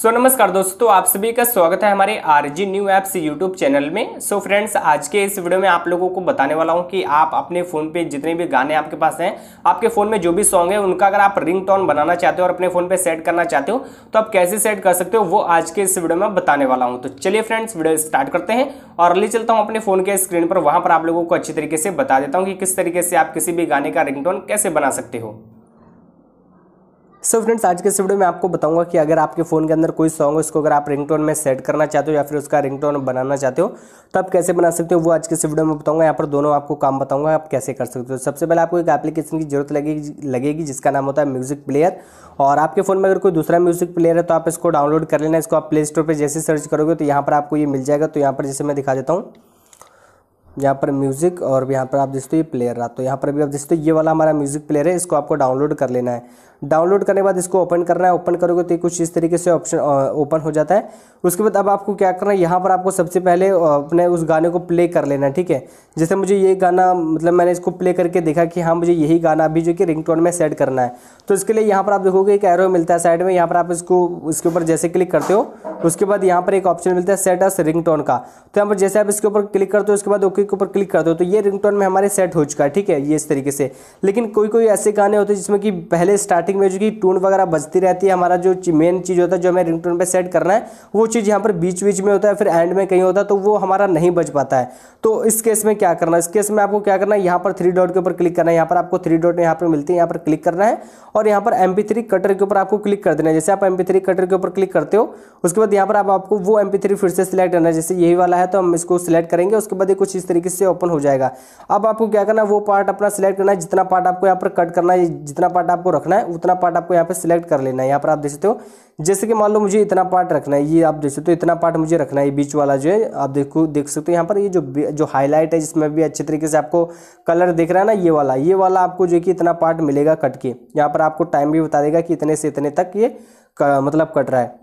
सो so, नमस्कार दोस्तों तो आप सभी का स्वागत है हमारे R G new apps YouTube channel में सो so, फ्रेंड्स आज के इस वीडियो में आप लोगों को बताने वाला हूं कि आप अपने फ़ोन पे जितने भी गाने आपके पास हैं आपके फ़ोन में जो भी सॉन्ग है उनका अगर आप रिंग टोन बनाना चाहते हो और अपने फ़ोन पे सेट करना चाहते हो तो आप कैसे सेट कर सकते हो वो आज के इस वीडियो में बताने वाला हूँ तो चलिए फ्रेंड्स वीडियो स्टार्ट करते हैं और ले चलता हूँ अपने फ़ोन के स्क्रीन पर वहाँ पर आप लोगों को अच्छी तरीके से बता देता हूँ कि किस तरीके से आप किसी भी गाने का रिंग कैसे बना सकते हो सो फ्रेंड्स आज के इस वीडियो में आपको बताऊंगा कि अगर आपके फ़ोन के अंदर कोई सॉन्ग उसको अगर आप रिंगटोन में सेट करना चाहते हो या फिर उसका रिंगटोन बनाना चाहते हो तो आप कैसे बना सकते हो वो आज के इस वीडियो में बताऊंगा यहाँ पर दोनों आपको काम बताऊंगा आप कैसे कर सकते हो सबसे पहले आपको एक एप्लीकेशन की जरूरत लगेगी लगेगी जिसका नाम होता है म्यूज़िक प्लेयर और आपके फ़ोन में अगर कोई दूसरा म्यूज़िक प्लेयर है तो आप इसको डाउनलोड कर लेना इसको आप प्ले स्टोर पर जैसे सर्च करोगे तो यहाँ पर आपको ये मिल जाएगा तो यहाँ पर जैसे मैं दिखा देता हूँ यहाँ पर म्यूज़िक और यहाँ पर आप देखते हो तो ये प्लेयर रहा तो यहाँ पर भी आप देखते हो तो ये वाला हमारा म्यूज़िक प्लेयर है इसको आपको डाउनलोड कर लेना है डाउनलोड करने के बाद इसको ओपन करना है ओपन करोगे तो कुछ इस तरीके से ऑप्शन ओपन हो जाता है उसके बाद अब आपको क्या करना है यहाँ पर आपको सबसे पहले अपने उस गाने को प्ले कर लेना है ठीक है जैसे मुझे ये गाना मतलब मैंने इसको प्ले करके देखा कि हाँ मुझे यही गाना अभी जो कि टोन में सेट करना है तो इसके लिए यहाँ पर आप देखोगे एक एरो मिलता है साइड में यहाँ पर आप इसको इसके ऊपर जैसे क्लिक करते हो उसके बाद यहाँ पर एक ऑप्शन मिलता है सेट अस रिंग का तो यहाँ पर जैसे आप इसके ऊपर क्लिक करते हो उसके बाद ओके के ऊपर क्लिक करते हो तो ये रिंग में हमारे सेट हो चुका है ठीक है ये इस तरीके से लेकिन कोई कोई ऐसे गाने होते हैं जिसमें कि पहले स्टार्टिंग में जो कि टून वगैरह बजती रहती है हमारा जो मेन चीज़ होता है जो हमें रिंग पे सेट करना है वो चीज़ यहाँ पर बीच बीच में होता है फिर एंड में कहीं होता है तो वो हमारा नहीं बच पाता है तो इस केस में क्या करना है इस केस में आपको क्या करना है यहाँ पर थ्री डॉट के ऊपर क्लिक करना है यहाँ पर आपको थ्री डॉट यहाँ पर मिलती है यहाँ पर क्लिक करना है और यहाँ पर एम कटर के ऊपर आपको क्लिक कर देना है जैसे आप एम कटर के ऊपर क्लिक करते हो उसके बाद बाद यहाँ पर आप आपको वो एम फिर से सिलेक्ट करना है जैसे यही वाला है तो हम इसको सिलेक्ट करेंगे उसके बाद ये कुछ इस तरीके से ओपन हो जाएगा अब आपको क्या करना है वो पार्ट अपना सिलेक्ट करना है जितना पार्ट आपको यहाँ पर कट करना है जितना पार्ट आपको रखना है उतना पार्ट आपको यहाँ पर सिलेक्ट कर लेना है यहाँ पर आप देख सकते हो जैसे कि मान लो मुझे इतना पार्ट रखना है ये आप देख सकते हो इतना पार्ट मुझे रखना है बीच वाला जो है आप देखो देख सकते हो यहाँ पर ये जो जो हाईलाइट है जिसमें भी अच्छे तरीके से आपको कलर दिख रहा है ना ये वाला ये वाला आपको जो कि इतना पार्ट मिलेगा कट के यहाँ पर आपको टाइम भी बता देगा कि इतने से इतने तक ये मतलब कट रहा है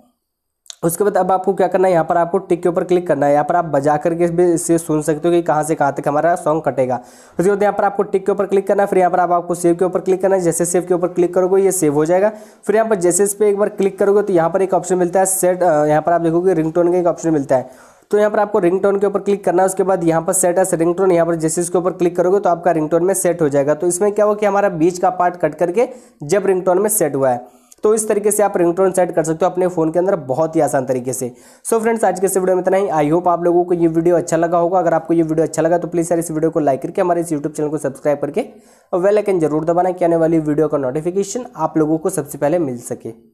उसके बाद अब आपको क्या करना है यहाँ पर आपको टिक के ऊपर क्लिक करना है यहाँ पर आप बजा करके भी इसे सुन सकते हो कि कहाँ से कहाँ तक हमारा सॉन्ग कटेगा उसके बाद यहाँ पर आपको टिक के ऊपर क्लिक करना है फिर यहाँ पर आप आपको सेव के ऊपर क्लिक करना है जैसे सेव के ऊपर क्लिक करोगे ये सेव हो जाएगा फिर यहाँ पर जैसे इस पर एक बार क्लिक करोगे तो यहाँ पर एक ऑप्शन मिलता है सेट यहाँ पर आप देखोगे रिंग का एक ऑप्शन मिलता है तो यहाँ पर आपको रिंगटोन के ऊपर क्लिक करना है उसके बाद यहाँ पर सेट है रिंगटोन यहाँ पर जैसे इसके ऊपर क्लिक करोगे तो आपका रिंगटोन में सेट हो जाएगा तो इसमें क्या हो कि हमारा बीच का पार्ट कट करके जब रिंगटोन में सेट हुआ है तो इस तरीके से आप रिंगटोन सेट कर सकते हो अपने फोन के अंदर बहुत ही आसान तरीके से सो so फ्रेंड्स आज के इस वीडियो में इतना ही आई होप आप लोगों को ये वीडियो अच्छा लगा होगा अगर आपको ये वीडियो अच्छा लगा तो प्लीज़ सर इस वीडियो को लाइक करके हमारे इस यूट्यूब चैनल को सब्सक्राइब करके और वेलाइकन जरूर दबाना कि आने वाली वीडियो का नोटिफिकेशन आप लोगों को सबसे पहले मिल सके